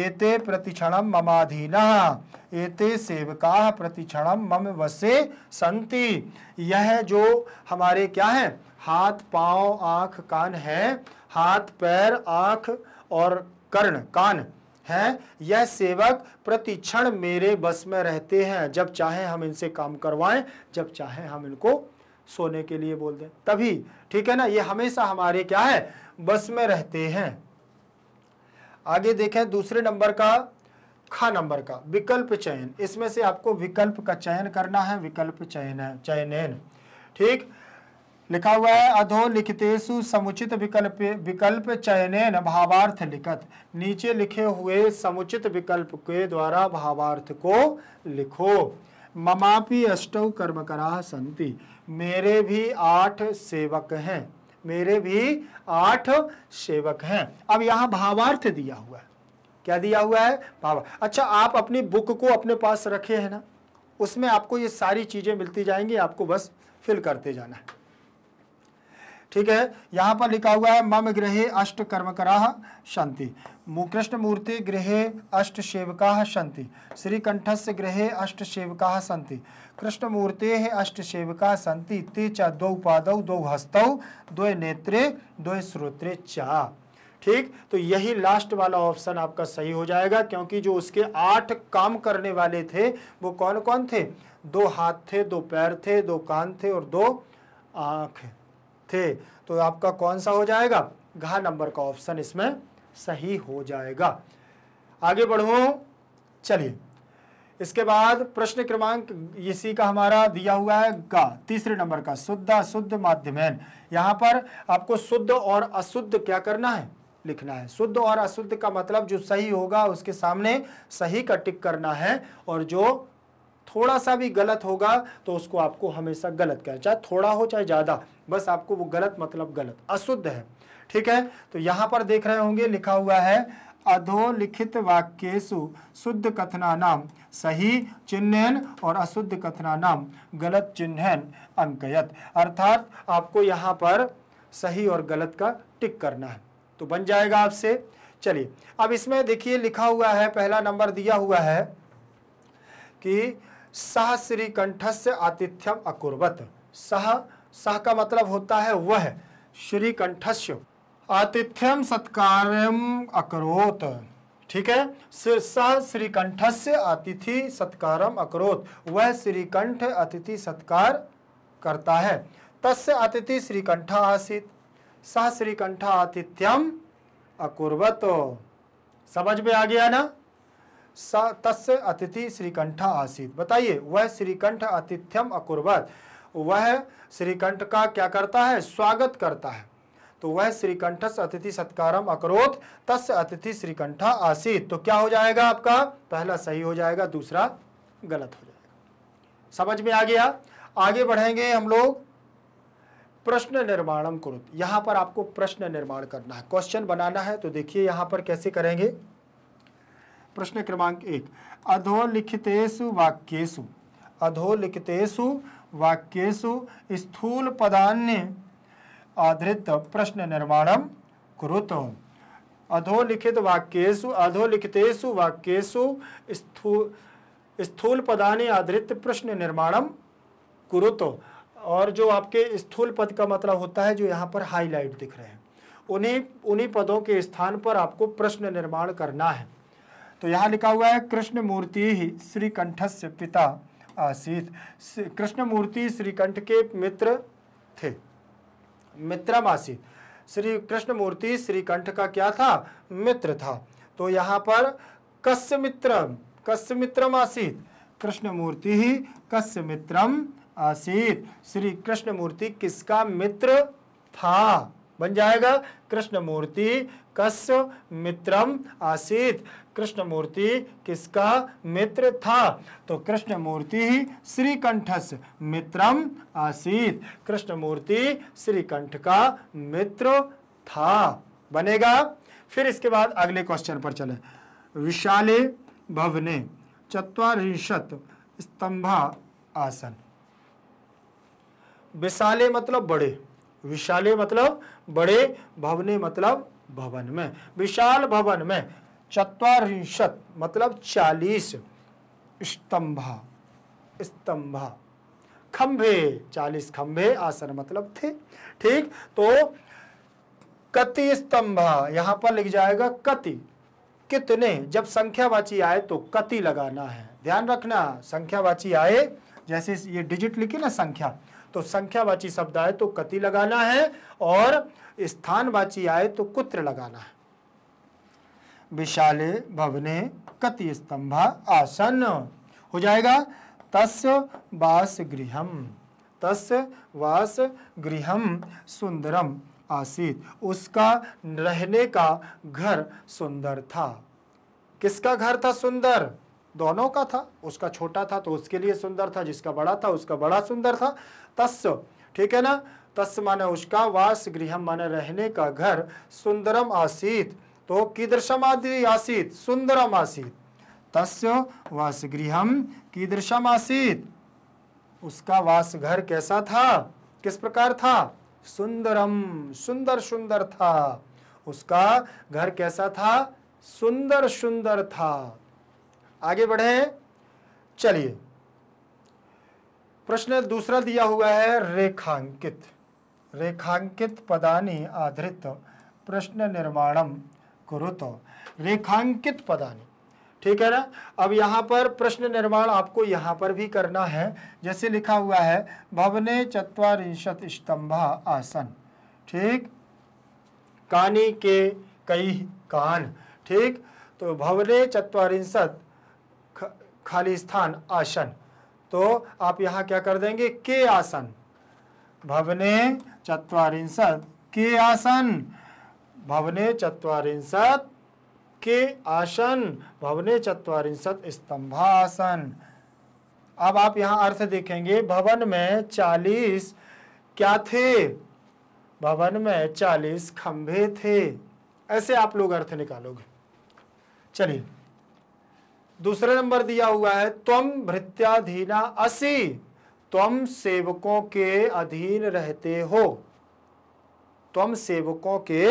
एते प्रतिक्षणम ममाधीन एते सेवका प्रतिक्षणम मम वसे संति यह जो हमारे क्या है हाथ पांव आंख कान है हाथ पैर आंख और कर्ण कान है यह सेवक प्रतिक्षण मेरे बस में रहते हैं जब चाहे हम इनसे काम करवाएं जब चाहे हम इनको सोने के लिए बोल दें तभी ठीक है ना ये हमेशा हमारे क्या है बस में रहते हैं आगे देखें दूसरे नंबर का खा नंबर का विकल्प चयन इसमें से आपको विकल्प का चयन करना है विकल्प चयन है चयन ठीक लिखा हुआ है अधो लिखितेशु समुचित विकल्प विकल्प चयन भावार्थ लिखत नीचे लिखे हुए समुचित विकल्प के द्वारा भावार्थ को लिखो ममापि अष्टौ कर्मकरा संति मेरे भी आठ सेवक हैं मेरे भी आठ सेवक हैं अब यहाँ भावार्थ दिया हुआ है क्या दिया हुआ है भाव अच्छा आप अपनी बुक को अपने पास रखे हैं ना उसमें आपको ये सारी चीज़ें मिलती जाएंगी आपको बस फिल करते जाना है ठीक है यहाँ पर लिखा हुआ है मम गृह अष्ट कर्मकरा शांति कृष्ण मूर्ति गृह अष्ट सेवका श्री कंठस्य गृह अष्ट सेवका सन्ति कृष्णमूर्ते अष्ट सेवका सन्ति ते चा दो पादौ दो हस्तौ द्वे नेत्रे दो श्रोत्रे चा ठीक तो यही लास्ट वाला ऑप्शन आपका सही हो जाएगा क्योंकि जो उसके आठ काम करने वाले थे वो कौन कौन थे दो हाथ थे दो पैर थे दो कान थे और दो आँख थे तो आपका कौन सा हो जाएगा घा नंबर का ऑप्शन इसमें सही हो जाएगा आगे बढ़ो चलिए इसके बाद प्रश्न क्रमांक इसी का हमारा दिया हुआ है का तीसरे नंबर का शुद्ध अशुद्ध माध्यम यहां पर आपको शुद्ध और अशुद्ध क्या करना है लिखना है शुद्ध और अशुद्ध का मतलब जो सही होगा उसके सामने सही का टिक करना है और जो थोड़ा सा भी गलत होगा तो उसको आपको हमेशा गलत कहना चाहे थोड़ा हो चाहे ज़्यादा बस आपको वो गलत मतलब गलत अशुद्ध है ठीक है तो यहाँ पर देख रहे होंगे लिखा हुआ है अधोलिखित वाक्यु शुद्ध कथना नाम सही चिन्हन और अशुद्ध कथना नाम गलत चिन्हन अंकयत अर्थात आपको यहाँ पर सही और गलत का टिक करना है तो बन जाएगा आपसे चलिए अब इसमें देखिए लिखा हुआ है पहला नंबर दिया हुआ है कि सह श्रीकंठस्य आतिथ्यम अकुर्वत सह सह का मतलब होता है वह श्री कंठस्य आतिथ्यम सत्कार अकरोत ठीक है सह श्रीकंठ अतिथि सत्कारम अकरोत वह श्रीकंठ अतिथि सत्कार करता है तस्य अतिथि श्रीकंठ आसित सह श्रीकंठ आतिथ्यम अकुर्वत समझ में आ गया ना स तस्य अतिथि श्रीकंठ आसित बताइए वह श्रीकंठ आतिथ्यम अकुर्वत वह श्रीकंठ का क्या करता है स्वागत करता है तो वह श्रीकंठस अतिथि सत्कारम अक्रोत तस् अतिथि श्रीकंठा आसी तो क्या हो जाएगा आपका पहला सही हो जाएगा दूसरा गलत हो जाएगा समझ में आ गया आगे बढ़ेंगे हम लोग प्रश्न निर्माणम कुरुत यहां पर आपको प्रश्न निर्माण करना है क्वेश्चन बनाना है तो देखिए यहां पर कैसे करेंगे प्रश्न क्रमांक एक अधोलिखितेश वाक्यु अधोलिखितेश वाक्यु स्थूल पदान्य आधारित प्रश्न निर्माण कुरुत अधोलिखित वाक्यु अधोलिखितेशु वाक्यु स्थूल पदाने आधारित प्रश्न निर्माण कुरुत और जो आपके स्थूल पद का मतलब होता है जो यहाँ पर हाईलाइट दिख रहे हैं उन्हीं उन्हीं पदों के स्थान पर आपको प्रश्न निर्माण करना है तो यहाँ लिखा हुआ है कृष्ण मूर्ति ही श्रीकंठस्य पिता आसीत कृष्णमूर्ति श्रीकंठ के मित्र थे मित्रम आसीत श्री कृष्णमूर्ति श्रीकंठ का क्या था मित्र था तो यहाँ पर कस्य मित्रम कस्य मित्रम आसीत कृष्णमूर्ति ही कस्य मित्रम आसीत श्री कृष्णमूर्ति किसका मित्र था बन जाएगा कृष्णमूर्ति कस्य मित्रम आसीत कृष्णमूर्ति किसका मित्र था तो कृष्णमूर्ति श्रीकंठस मित्रम आसीत कृष्णमूर्ति श्रीकंठ का मित्र था बनेगा फिर इसके बाद अगले क्वेश्चन पर चले विशाले भवने चतरिशत स्तंभा आसन विशाले मतलब बड़े विशाले मतलब बड़े भवने मतलब भवन में विशाल भवन में चतरिशत मतलब चालीस स्तंभा स्तंभा खंभे चालीस खंभे आसन मतलब थे ठीक तो कति स्तंभा यहां पर लिख जाएगा कति कितने जब संख्यावाची आए तो कति लगाना है ध्यान रखना संख्यावाची आए जैसे ये डिजिट लिखी ना संख्या तो संख्यावाची शब्द आए तो कति लगाना है और स्थान आए तो कुत्र लगाना है विशाले भवने कति स्तंभा आसन हो जाएगा तस् वास गृहम तस् वास गृहम सुंदरम आसीत उसका रहने का घर सुंदर था किसका घर था सुंदर दोनों का था उसका छोटा था तो उसके लिए सुंदर था जिसका बड़ा था उसका बड़ा सुंदर था तस् ठीक है ना तस् माने उसका वास गृह माने रहने का घर सुंदरम आसीत तो कीदृशम आदि आसीत सुंदरम आसीत तस् वास गृह कीदृशम आसीत उसका वास घर कैसा था किस प्रकार था सुंदरम सुंदर सुंदर था उसका घर कैसा था सुंदर सुंदर था आगे बढ़े चलिए प्रश्न दूसरा दिया हुआ है रेखांकित रेखांकित पदानि आधारित प्रश्न निर्माणम कुरुत रेखांकित पदानि ठीक है ना अब यहाँ पर प्रश्न निर्माण आपको यहाँ पर भी करना है जैसे लिखा हुआ है भवने चतरिशत स्तंभा आसन ठीक कानी के कई कान ठीक तो भवने चतरिशत खाली स्थान आसन तो आप यहाँ क्या कर देंगे के आसन भवने चत्वारिंशत् के आसन भवने चत्वारिंशत् के आसन भवने चत्वारिंशत् स्तंभासन अब आप यहाँ अर्थ देखेंगे भवन में चालीस क्या थे भवन में चालीस खंभे थे ऐसे आप लोग अर्थ निकालोगे चलिए दूसरा नंबर दिया हुआ है त्वम भृत्याधीना असी तुम सेवकों के अधीन रहते हो तुम सेवकों के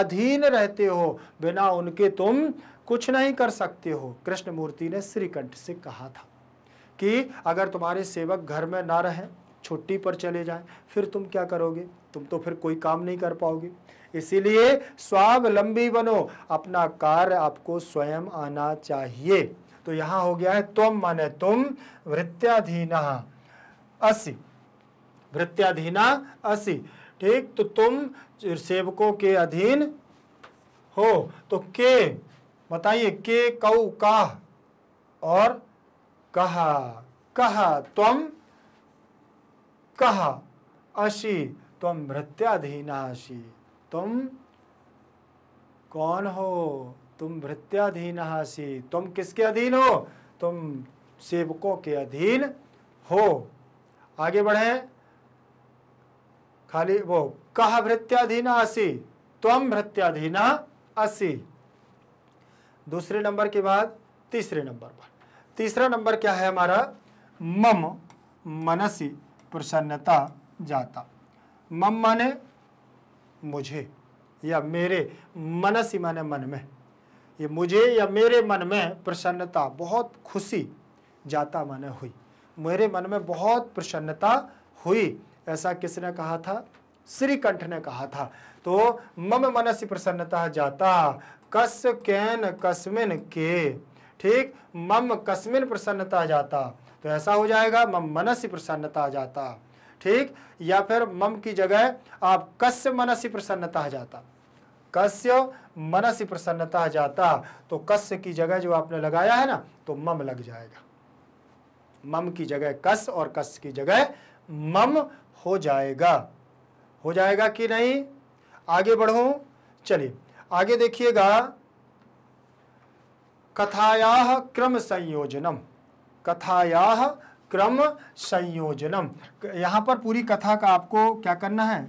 अधीन रहते हो बिना उनके तुम कुछ नहीं कर सकते हो कृष्ण मूर्ति ने श्रीकंठ से कहा था कि अगर तुम्हारे सेवक घर में ना रहें छुट्टी पर चले जाएं फिर तुम क्या करोगे तुम तो फिर कोई काम नहीं कर पाओगे इसीलिए स्वावलंबी बनो अपना कार्य आपको स्वयं आना चाहिए तो यहाँ हो गया है तुम माने तुम वृत्याधीन अस्सी वृत्याधीना अस्सी ठीक तो तुम सेवकों के अधीन हो तो के बताइए के कौ का और कहा कहा तुम कहा अशी तुम भृत्याधीनाशी तुम कौन हो तुम अशी तुम किसके अधीन हो तुम सेवकों के अधीन हो आगे बढ़े खाली वो कह भृत्याधीन असी तम भृत्याधीन असी दूसरे नंबर के बाद तीसरे नंबर पर तीसरा नंबर क्या है हमारा मम मनसी प्रसन्नता जाता मम माने मुझे या मेरे मनसी माने मन में ये मुझे या मेरे मन में प्रसन्नता बहुत खुशी जाता माने हुई मेरे मन में बहुत प्रसन्नता हुई ऐसा किसने कहा था श्रीकंठ ने कहा था तो मम से प्रसन्नता जाता कस कैन कस्मिन के ठीक मम कस्मिन प्रसन्नता जाता तो ऐसा हो जाएगा मम से प्रसन्नता जाता ठीक या फिर मम की जगह आप कस्य मन से प्रसन्नता जाता कस्य से प्रसन्नता जाता तो कस्य की जगह जो आपने लगाया है ना तो मम लग जाएगा मम की जगह कस और कस की जगह मम हो जाएगा हो जाएगा कि नहीं आगे बढ़ू चलिए आगे देखिएगा कथाया क्रम संयोजनम कथाया क्रम संयोजनम यहां पर पूरी कथा का आपको क्या करना है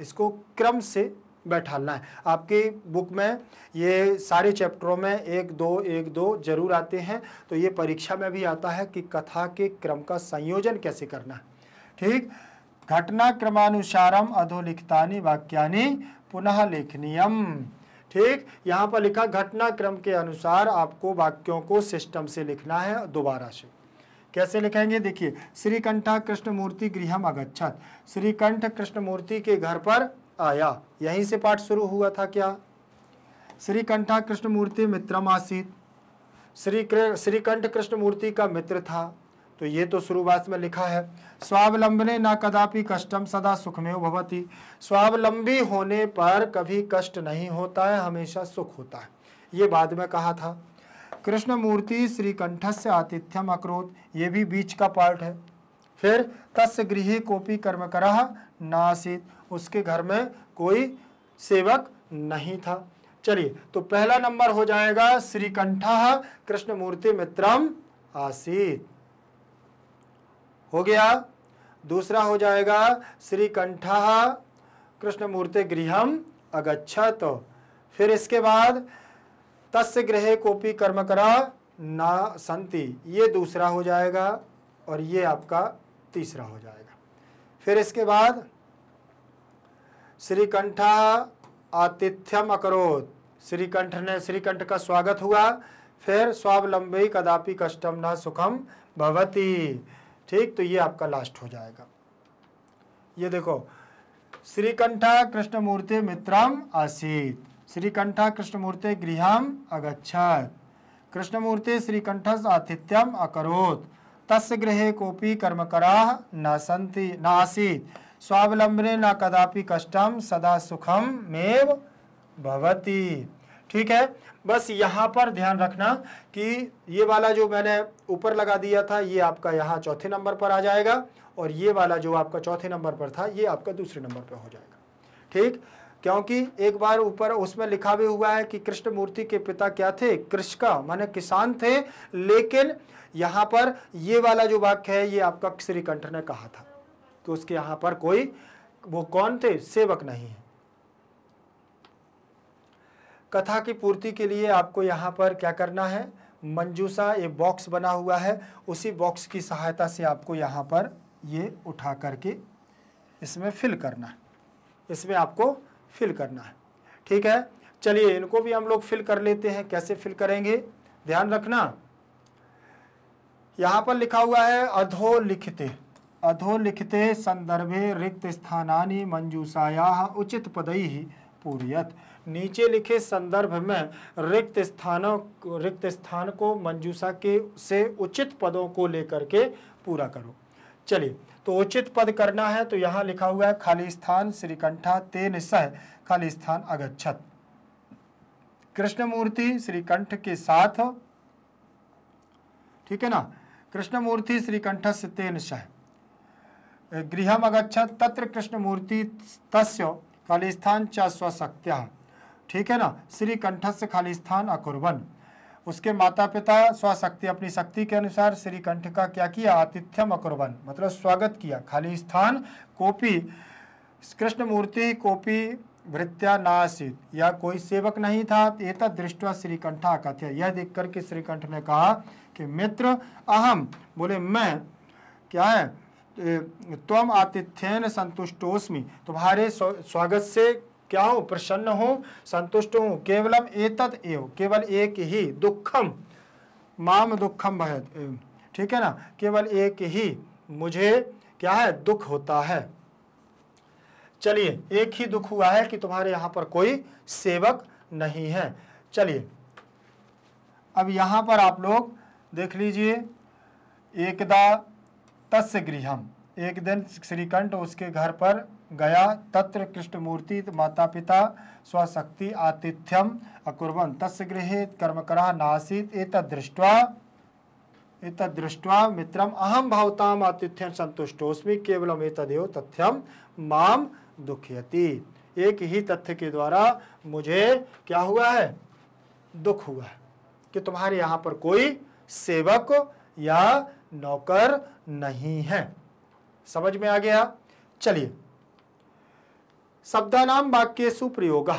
इसको क्रम से बैठाना है आपकी बुक में ये सारे चैप्टरों में एक दो एक दो जरूर आते हैं तो ये परीक्षा में भी आता है कि कथा के क्रम का संयोजन कैसे करना है ठीक घटना क्रमानुसारम अधोलिखितानी वाक्यानि पुनः लेखनीयम ठीक यहाँ पर लिखा घटना क्रम के अनुसार आपको वाक्यों को सिस्टम से लिखना है दोबारा से कैसे लिखेंगे देखिए श्रीकंठा कृष्णमूर्ति गृहम अगच्छत श्रीकंठ कृष्णमूर्ति के घर पर आया यहीं से पाठ शुरू हुआ था क्या श्री कंठा कृष्णमूर्ति मित्रम आसित श्री श्रीकंठ कृष्णमूर्ति का मित्र था तो ये तो शुरुआत में लिखा है स्वावलंबने न कदापि कष्टम सदा सुखमेव भवती स्वावलंबी होने पर कभी कष्ट नहीं होता है हमेशा सुख होता है ये बाद में कहा था कृष्णमूर्ति श्रीकंठ से आतिथ्यम अक्रोध ये भी बीच का पार्ट है फिर तस् गृह कोपी कर्मकर नासित उसके घर में कोई सेवक नहीं था चलिए तो पहला नंबर हो जाएगा श्रीकंठा कृष्णमूर्ति मित्रम आसित हो गया दूसरा हो जाएगा श्रीकंठा कृष्णमूर्ति गृहम अगछत फिर इसके बाद तस् गृह कोपी कर्मकरा ना संति ये दूसरा हो जाएगा और ये आपका तीसरा हो जाएगा फिर इसके बाद श्रीकंठा आतिथ्यम अकरोत श्रीकंठ ने श्रीकंठ का स्वागत हुआ फिर स्वावलंबी कदापि कष्टम न सुखम भवती ठीक तो ये आपका लास्ट हो जाएगा ये देखो श्रीकंठा कृष्णमूर्ति मित्रम आसीत श्रीकंठा कृष्णमूर्ति गृहम अगछत कृष्णमूर्ति श्रीकंठस आतिथ्यम अकरोत तस् गृह कोपी कर्मकरा न सन्ति न आसीत स्वावलंबने न कदापि कष्टम सदा सुखम मेव भवती ठीक है बस यहाँ पर ध्यान रखना कि ये वाला जो मैंने ऊपर लगा दिया था ये आपका यहाँ चौथे नंबर पर आ जाएगा और ये वाला जो आपका चौथे नंबर पर था ये आपका दूसरे नंबर पर हो जाएगा ठीक क्योंकि एक बार ऊपर उसमें लिखा भी हुआ है कि कृष्ण मूर्ति के पिता क्या थे कृष्ण का माने किसान थे लेकिन यहां पर ये वाला जो वाक्य है ये आपका श्रीकंठ ने कहा था तो उसके यहाँ पर कोई वो कौन थे सेवक नहीं है कथा की पूर्ति के लिए आपको यहां पर क्या करना है मंजूसा ये बॉक्स बना हुआ है उसी बॉक्स की सहायता से आपको यहां पर ये उठा करके इसमें फिल करना है इसमें आपको फिल करना है ठीक है चलिए इनको भी हम लोग फिल कर लेते हैं कैसे फिल करेंगे ध्यान रखना यहाँ पर लिखा हुआ है अधोलिखित अधोलिखित संदर्भे रिक्त स्थानी मंजूषाया उचित पदई पूरीयत नीचे लिखे संदर्भ में रिक्त स्थानों रिक्त स्थान को मंजूषा के से उचित पदों को लेकर के पूरा करो चलिए तो उचित पद करना है तो यहाँ लिखा हुआ है खाली स्थान श्रीकंठा तेन सह खाली स्थान अगच्छत कृष्णमूर्ति श्रीकंठ के साथ ठीक है ना कृष्णमूर्ति श्रीकंठ से तेन सह गृह अगछत तत्र कृष्णमूर्ति तस्य खाली स्थान च स्वशक्त्या ठीक है ना श्रीकंठ से खाली स्थान अकुर्बन उसके माता पिता स्वशक्ति अपनी शक्ति के अनुसार श्रीकंठ का क्या किया आतिथ्यम अकुर्बन मतलब स्वागत किया खाली स्थान कोपी कृष्णमूर्ति कोपी भृत्या नासित या कोई सेवक नहीं था एतद दृष्टवा श्रीकंठा कथ्य यह देख करके श्रीकंठ ने कहा कि मित्र अहम बोले मैं क्या है तुम आतिथ्यन संतुष्टोस्मी तुम्हारे स्वागत से क्या हूँ प्रसन्न हूँ संतुष्ट हूँ केवलम एतत एव केवल एक ही दुखम माम दुखम भय ठीक है ना केवल एक ही मुझे क्या है दुख होता है चलिए एक ही दुख हुआ है कि तुम्हारे यहाँ पर कोई सेवक नहीं है चलिए अब यहाँ पर आप लोग देख लीजिए एकदा तस् गृह एक दिन श्रीकंठ उसके घर पर गया तत्र कृष्णमूर्ति माता पिता स्वशक्ति आतिथ्यम अकुर्वन तस् गृह कर्मकरा नासीत एक एतदृष्ट्वा मित्रम अहम भावताम आतिथ्य संतुष्टोस्मि केवलम तदेव तथ्यम माम दुखयति एक ही तथ्य के द्वारा मुझे क्या हुआ है दुख हुआ है कि तुम्हारे यहाँ पर कोई सेवक या नौकर नहीं है समझ में आ गया चलिए शब्दानाम वाक्य सुप्रयोग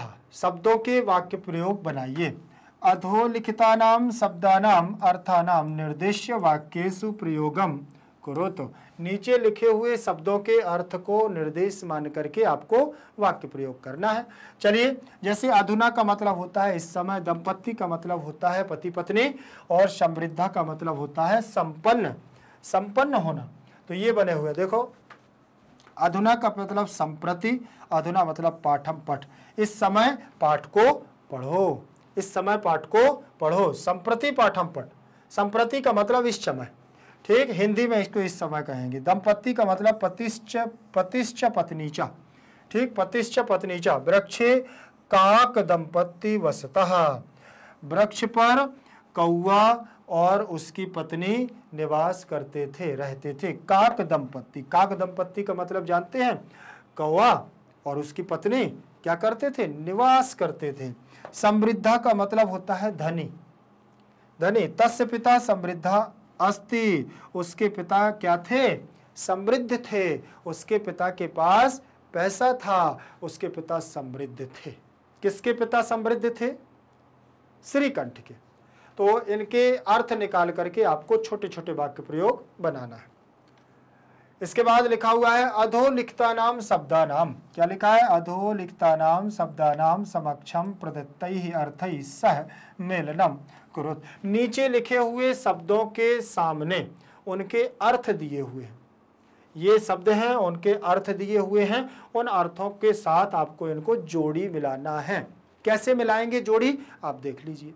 शब्दों के वाक्य प्रयोग बनाइए अधोलिखिता नाम शब्दानाम अर्थानाम निर्देश वाक्य सुप्रयोगम प्रयोगम करो तो नीचे लिखे हुए शब्दों के अर्थ को निर्देश मान करके आपको वाक्य प्रयोग करना है चलिए जैसे अधुना का मतलब होता है इस समय दंपत्ति का मतलब होता है पति पत्नी और समृद्धा का मतलब होता है संपन्न संपन्न होना तो ये बने हुए देखो अधुना का मतलब संप्रति अधुना मतलब पाठम पठ इस समय पाठ को पढ़ो इस समय पाठ को पढ़ो संप्रति पाठम पठ संप्रति का मतलब इस समय ठीक हिंदी में इसको इस समय कहेंगे दंपति का मतलब पतिश्च पतिश्च पत्नीचा ठीक पतिश्च पत्नीचा वृक्षे काक दंपति वसतः वृक्ष पर कौआ और उसकी पत्नी निवास करते थे रहते थे काक दंपति काक दंपति का मतलब जानते हैं कौआ और उसकी पत्नी क्या करते थे निवास करते थे समृद्धा का मतलब होता है धनी धनी तस्य पिता समृद्धा अस्ति उसके पिता क्या थे समृद्ध थे उसके पिता के पास पैसा था उसके पिता समृद्ध थे किसके पिता समृद्ध थे श्रीकंठ के तो इनके अर्थ निकाल करके आपको छोटे छोटे वाक्य प्रयोग बनाना है इसके बाद लिखा हुआ है अधोलिखता नाम शब्दा नाम क्या लिखा है अधोलिखता नाम शब्दा नाम समक्षम प्रदत्त ही अर्थ सह मेलनम कुरुत नीचे लिखे हुए शब्दों के सामने उनके अर्थ दिए हुए हैं ये शब्द हैं उनके अर्थ दिए हुए हैं उन अर्थों के साथ आपको इनको जोड़ी मिलाना है कैसे मिलाएंगे जोड़ी आप देख लीजिए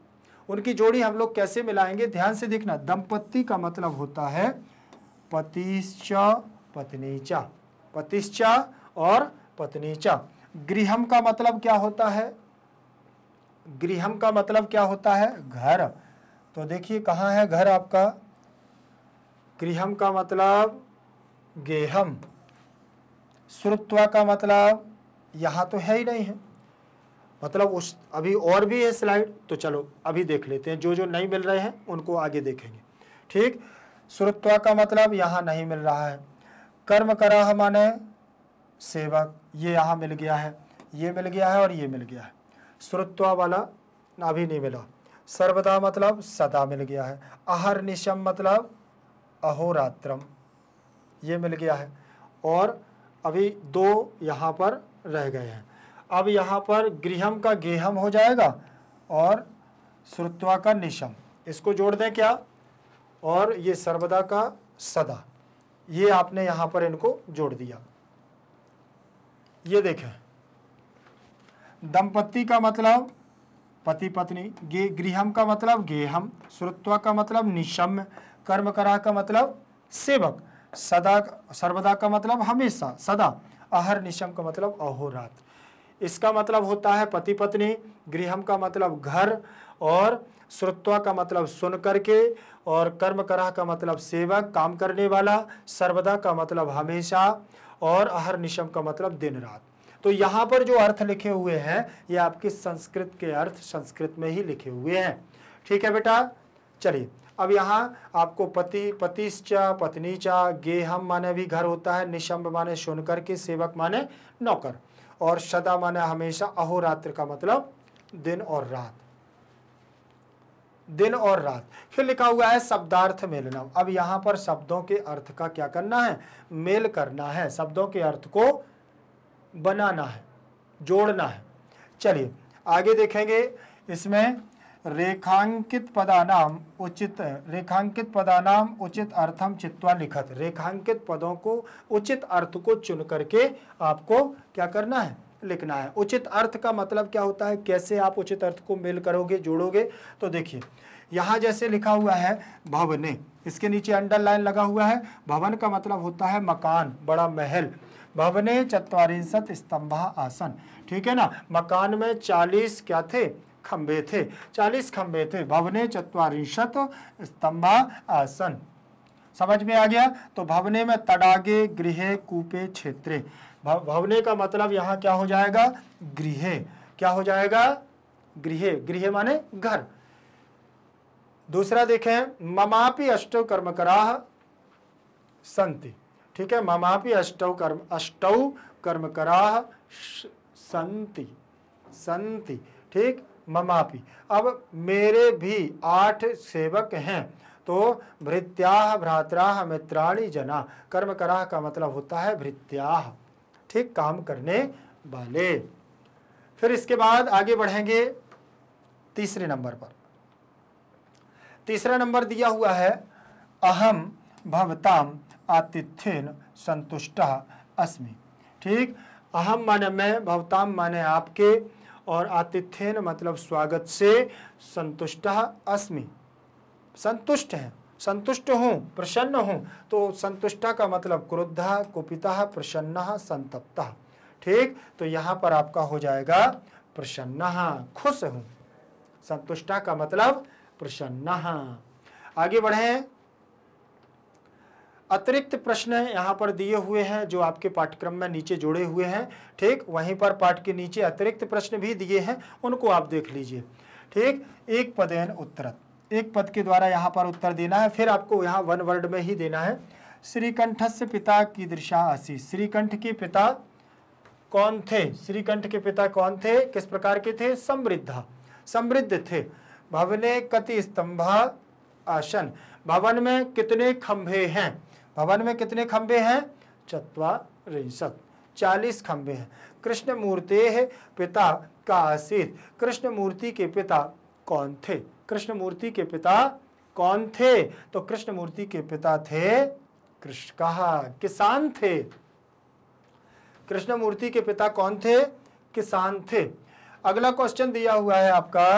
उनकी जोड़ी हम लोग कैसे मिलाएंगे ध्यान से देखना दंपत्ति का मतलब होता है पतिश्च पत्नीचा पतिश्चा और पत्नीचा गृहम का मतलब क्या होता है गृहम का मतलब क्या होता है घर तो देखिए कहाँ है घर आपका गृहम का मतलब गेहम श्रुत्वा का मतलब यहाँ तो है ही नहीं है मतलब उस अभी और भी है स्लाइड तो चलो अभी देख लेते हैं जो जो नहीं मिल रहे हैं उनको आगे देखेंगे ठीक श्रुत्वा का मतलब यहाँ नहीं मिल रहा है कर्म करा माने सेवक ये यहाँ मिल गया है ये मिल गया है और ये मिल गया है श्रुत्वा वाला अभी नहीं मिला सर्वदा मतलब सदा मिल गया है अहर निशम मतलब अहोरात्रम ये मिल गया है और अभी दो यहाँ पर रह गए हैं अब यहाँ पर गृहम का गेहम हो जाएगा और श्रुत्वा का निशम इसको जोड़ दें क्या और ये सर्वदा का सदा ये आपने यहां पर इनको जोड़ दिया ये देखें दंपति का मतलब पति पत्नी गे गृहम का मतलब गेहम श्रुत्वा का मतलब निशम्य कर्म करा का मतलब सेवक सदा सर्वदा का मतलब हमेशा सदा अहर निशम का मतलब अहोरात्र इसका मतलब होता है पति पत्नी गृहम का मतलब घर और श्रुत्वा का मतलब सुन करके और कर्म करा का मतलब सेवक काम करने वाला सर्वदा का मतलब हमेशा और अहर निशम का मतलब दिन रात तो यहाँ पर जो अर्थ लिखे हुए हैं ये आपके संस्कृत के अर्थ संस्कृत में ही लिखे हुए हैं ठीक है बेटा चलिए अब यहाँ आपको पति पत्नी चा गेहम माने भी घर होता है निशम्ब माने सुन के सेवक माने नौकर और सदा माने हमेशा अहोरात्र का मतलब दिन और रात दिन और रात फिर लिखा हुआ है शब्दार्थ मेलना अब यहाँ पर शब्दों के अर्थ का क्या करना है मेल करना है शब्दों के अर्थ को बनाना है जोड़ना है चलिए आगे देखेंगे इसमें रेखांकित पदानाम उचित रेखांकित पदानाम उचित अर्थम चित्वा लिखत रेखांकित पदों को उचित अर्थ को चुन करके आपको क्या करना है लिखना है उचित अर्थ का मतलब क्या होता है कैसे आप उचित अर्थ को मेल करोगे जोड़ोगे तो देखिए यहाँ जैसे लिखा हुआ है भवने इसके नीचे अंडरलाइन लगा हुआ है भवन का मतलब होता है मकान बड़ा महल भवने चतवारिशत स्तंभा आसन ठीक है ना मकान में चालीस क्या थे खम्भे थे चालीस खम्भे थे भवने चतवारिशत स्तंभा आसन समझ में आ गया तो भवने में तड़ागे गृह कूपे क्षेत्रे भवने का मतलब यहाँ क्या हो जाएगा गृह क्या हो जाएगा गृह गृह माने घर दूसरा देखें ममापि अष्टौ कर्मकरा संति ठीक है ममापि अष्टौ कर्म अष्टौ कर्मकरा संति संति ठीक ममापि अब मेरे भी आठ सेवक हैं तो भृत्याह भ्रात्राह मित्राणी जना कर्मकराह का मतलब होता है भृत्याह ठीक काम करने वाले फिर इसके बाद आगे बढ़ेंगे तीसरे नंबर पर तीसरा नंबर दिया हुआ है अहम भवताम आतिथ्यन संतुष्ट अस्मि ठीक अहम माने मैं भवताम माने आपके और आतिथ्यन मतलब स्वागत से संतुष्ट अस्मि संतुष्ट हैं संतुष्ट हूँ प्रसन्न हूँ तो संतुष्टा का मतलब क्रुद्धा कुपिता प्रसन्न संतप्ता ठीक तो यहाँ पर आपका हो जाएगा प्रसन्न खुश हूँ संतुष्टा का मतलब प्रसन्न आगे बढ़े अतिरिक्त प्रश्न यहाँ पर दिए हुए हैं जो आपके पाठ्यक्रम में नीचे जुड़े हुए हैं ठीक वहीं पर पाठ के नीचे अतिरिक्त प्रश्न भी दिए हैं उनको आप देख लीजिए ठीक एक पदेन उत्तर एक पद के द्वारा यहाँ पर उत्तर देना है फिर आपको यहाँ वन वर्ड में ही देना है श्रीकंठ से पिता की दृशा असी श्रीकंठ के पिता कौन थे श्रीकंठ के पिता कौन थे किस प्रकार के थे समृद्ध समृद्ध थे भवने कति स्तंभ आसन भवन में कितने खंभे हैं भवन में कितने खंभे हैं चतवारिशत चालीस खंभे हैं कृष्ण मूर्ति पिता का आसित कृष्ण मूर्ति के पिता कौन थे कृष्णमूर्ति के पिता कौन थे तो कृष्णमूर्ति के पिता थे कृष्ण कहा किसान थे कृष्णमूर्ति के पिता कौन थे किसान थे अगला क्वेश्चन दिया हुआ है आपका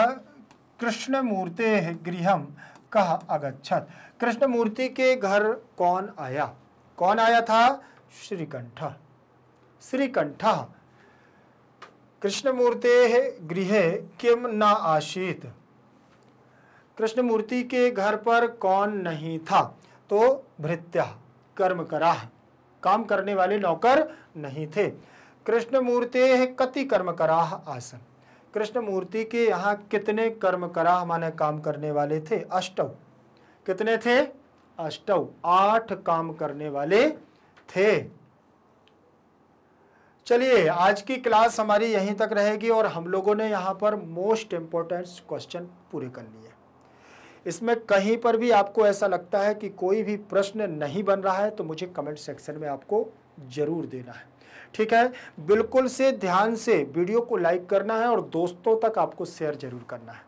कृष्णमूर्ति गृहम कह कृष्ण कृष्णमूर्ति के घर कौन आया कौन आया था श्रीकंठ श्रीकंठ कृष्णमूर्ते गृह किम न आशीत कृष्णमूर्ति के घर पर कौन नहीं था तो भृत्या कर्म करा काम करने वाले नौकर नहीं थे कृष्णमूर्ते कति कर्म कराह आसन कृष्णमूर्ति के यहाँ कितने कर्म कराह माने काम करने वाले थे अष्टव कितने थे अष्टव आठ काम करने वाले थे चलिए आज की क्लास हमारी यहीं तक रहेगी और हम लोगों ने यहाँ पर मोस्ट इम्पोर्टेंट क्वेश्चन पूरे कर लिए इसमें कहीं पर भी आपको ऐसा लगता है कि कोई भी प्रश्न नहीं बन रहा है तो मुझे कमेंट सेक्शन में आपको ज़रूर देना है ठीक है बिल्कुल से ध्यान से वीडियो को लाइक करना है और दोस्तों तक आपको शेयर जरूर करना है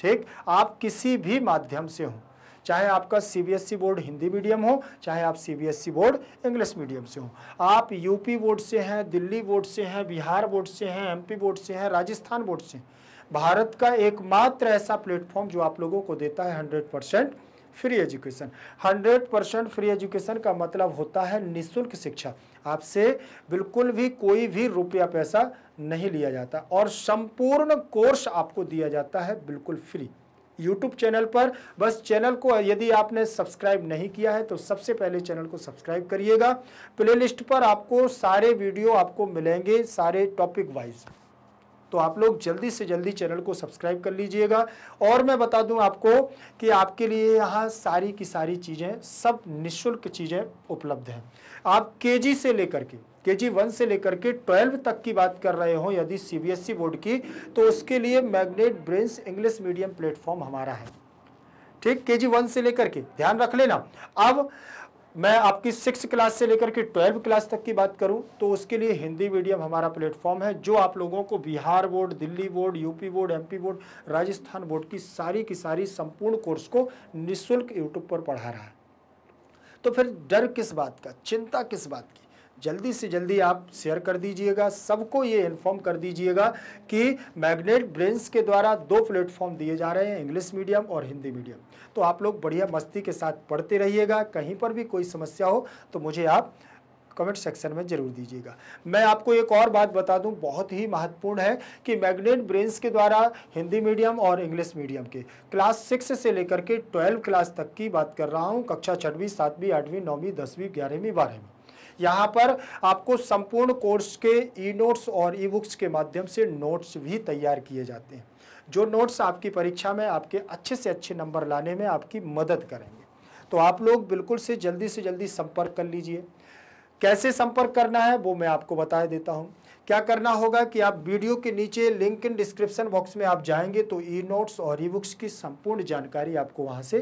ठीक आप किसी भी माध्यम से हों चाहे आपका CBSE e board Hindi medium हो चाहे आप CBSE e board English medium से हो आप यूपी बोर्ड से हैं दिल्ली बोर्ड से हैं बिहार बोर्ड से हैं एमपी बोर्ड से हैं राजस्थान बोर्ड से भारत का एकमात्र ऐसा प्लेटफॉर्म जो आप लोगों को देता है hundred percent free education 100 percent free education का मतलब होता है निशुल्क शिक्षा आपसे बिल्कुल भी कोई भी रुपया पैसा नहीं लिया जाता और संपूर्ण कोर्स आपको दिया जाता है बिल्कुल फ्री यूट्यूब चैनल पर बस चैनल को यदि आपने सब्सक्राइब नहीं किया है तो सबसे पहले चैनल को सब्सक्राइब करिएगा प्लेलिस्ट पर आपको सारे वीडियो आपको मिलेंगे सारे टॉपिक वाइज तो आप लोग जल्दी से जल्दी चैनल को सब्सक्राइब कर लीजिएगा और मैं बता दूं आपको कि आपके लिए यहाँ सारी की सारी चीज़ें सब निशुल्क चीज़ें उपलब्ध हैं आप केजी से लेकर के के जी वन से लेकर के ट्वेल्व तक की बात कर रहे हो यदि सीबीएसई e बोर्ड की तो उसके लिए magnet brains English medium platform हमारा है ठीक के जी वन से लेकर के ध्यान रख लेना अब मैं आपकी सिक्स क्लास से लेकर के ट्वेल्व क्लास तक की बात करूं तो उसके लिए हिंदी मीडियम हमारा प्लेटफॉर्म है जो आप लोगों को Bihar board Delhi board UP board MP board Rajasthan board की सारी की सारी संपूर्ण कोर्स को निःशुल्क यूट्यूब पर पढ़ा रहा है तो फिर डर किस बात का चिंता किस बात की जल्दी से जल्दी आप शेयर कर दीजिएगा सबको ये इन्फॉर्म कर दीजिएगा कि मैग्नेट ब्रेंस के द्वारा दो प्लेटफॉर्म दिए जा रहे हैं इंग्लिश मीडियम और हिंदी मीडियम तो आप लोग बढ़िया मस्ती के साथ पढ़ते रहिएगा कहीं पर भी कोई समस्या हो तो मुझे आप कमेंट सेक्शन में जरूर दीजिएगा मैं आपको एक और बात बता दूं बहुत ही महत्वपूर्ण है कि मैग्नेट ब्रेन्स के द्वारा हिंदी मीडियम और इंग्लिश मीडियम के क्लास सिक्स से लेकर के ट्वेल्व क्लास तक की बात कर रहा हूं कक्षा छठवीं सातवीं आठवीं नौवीं दसवीं ग्यारहवीं बारहवीं यहाँ पर आपको संपूर्ण कोर्स के ई नोट्स और ई बुक्स के माध्यम से नोट्स भी तैयार किए जाते हैं जो नोट्स आपकी परीक्षा में आपके अच्छे से अच्छे नंबर लाने में आपकी मदद करेंगे तो आप लोग बिल्कुल से जल्दी से जल्दी संपर्क कर लीजिए कैसे संपर्क करना है वो मैं आपको बता देता हूँ क्या करना होगा कि आप वीडियो के नीचे लिंक इन डिस्क्रिप्शन बॉक्स में आप जाएंगे तो ई नोट्स और ई बुक्स की संपूर्ण जानकारी आपको वहाँ से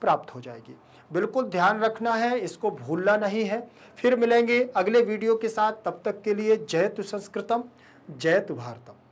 प्राप्त हो जाएगी बिल्कुल ध्यान रखना है इसको भूलना नहीं है फिर मिलेंगे अगले वीडियो के साथ तब तक के लिए जय तु संस्कृतम जय तु भारतम